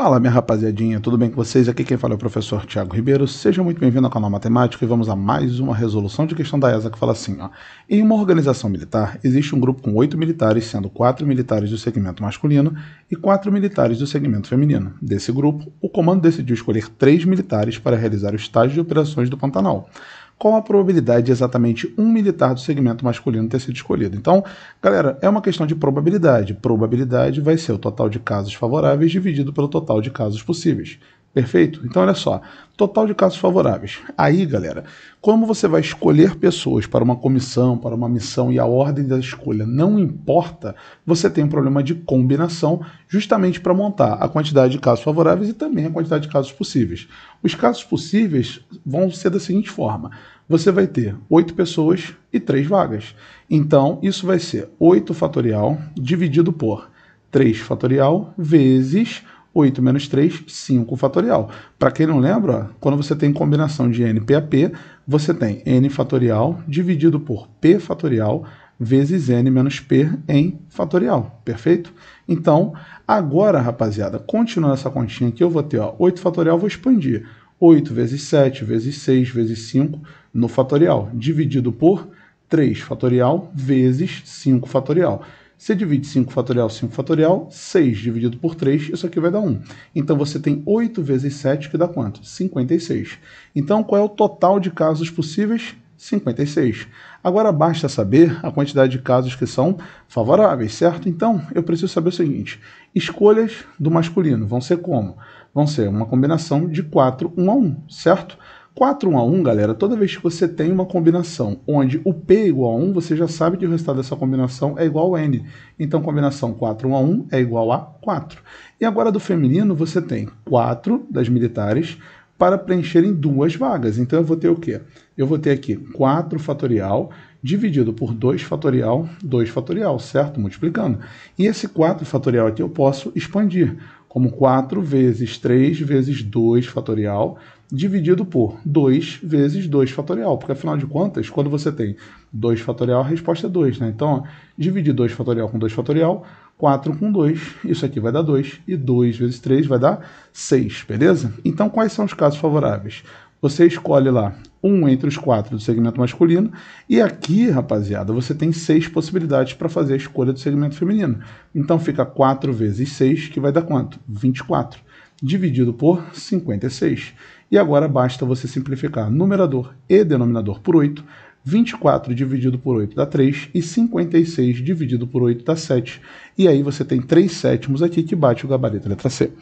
Fala, minha rapaziadinha, tudo bem com vocês? Aqui quem fala é o professor Tiago Ribeiro. Seja muito bem-vindo ao canal Matemática e vamos a mais uma resolução de questão da ESA que fala assim, ó. Em uma organização militar, existe um grupo com oito militares, sendo quatro militares do segmento masculino e quatro militares do segmento feminino. Desse grupo, o comando decidiu escolher três militares para realizar o estágio de operações do Pantanal. Qual a probabilidade de exatamente um militar do segmento masculino ter sido escolhido. Então, galera, é uma questão de probabilidade. Probabilidade vai ser o total de casos favoráveis dividido pelo total de casos possíveis. Perfeito? Então, olha só. Total de casos favoráveis. Aí, galera, como você vai escolher pessoas para uma comissão, para uma missão e a ordem da escolha não importa, você tem um problema de combinação justamente para montar a quantidade de casos favoráveis e também a quantidade de casos possíveis. Os casos possíveis vão ser da seguinte forma: você vai ter oito pessoas e três vagas. Então, isso vai ser 8 fatorial dividido por 3 fatorial vezes 8 menos 3, 5 fatorial. Para quem não lembra, quando você tem combinação de n, p p, você tem n fatorial dividido por p fatorial vezes n menos p em fatorial, perfeito? Então, agora, rapaziada, continuando essa continha aqui, eu vou ter ó, 8 fatorial, vou expandir. 8 vezes 7 vezes 6 vezes 5 no fatorial, dividido por 3 fatorial vezes 5 fatorial. Você divide 5 fatorial, 5 fatorial, 6 dividido por 3, isso aqui vai dar 1. Então você tem 8 vezes 7, que dá quanto? 56. Então qual é o total de casos possíveis? 56. Agora basta saber a quantidade de casos que são favoráveis, certo? Então eu preciso saber o seguinte: escolhas do masculino vão ser como? Vão ser uma combinação de 4, 1 a 1, certo? 4-1 a 1, galera, toda vez que você tem uma combinação onde o P é igual a 1, você já sabe que o resultado dessa combinação é igual a N. Então, combinação 4-1 a 1 é igual a 4. E agora do feminino, você tem 4 das militares para preencherem duas vagas. Então, eu vou ter o quê? Eu vou ter aqui 4 fatorial dividido por 2 fatorial, 2 fatorial, certo? Multiplicando. E esse 4 fatorial aqui eu posso expandir como 4 vezes 3 vezes 2 fatorial, dividido por 2 vezes 2 fatorial, porque afinal de contas, quando você tem 2 fatorial, a resposta é 2, né? Então, dividir 2 fatorial com 2 fatorial, 4 com 2, isso aqui vai dar 2, e 2 vezes 3 vai dar 6, beleza? Então, quais são os casos favoráveis? Você escolhe lá um entre os 4 do segmento masculino, e aqui, rapaziada, você tem 6 possibilidades para fazer a escolha do segmento feminino. Então, fica 4 vezes 6, que vai dar quanto? 24, dividido por 56. E agora basta você simplificar numerador e denominador por 8 24 dividido por 8 dá 3 e 56 dividido por 8 dá 7. E aí você tem 3 sétimos aqui que bate o gabarito letra C.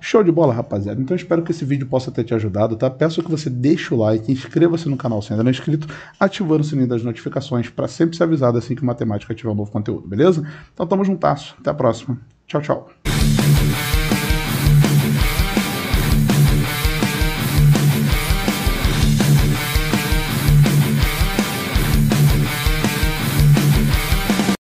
Show de bola, rapaziada. Então espero que esse vídeo possa ter te ajudado, tá? Peço que você deixe o like, inscreva-se no canal se ainda não é inscrito, ativando o sininho das notificações para sempre ser avisado assim que o Matemática tiver um novo conteúdo, beleza? Então tamo juntasso. Até a próxima. Tchau, tchau.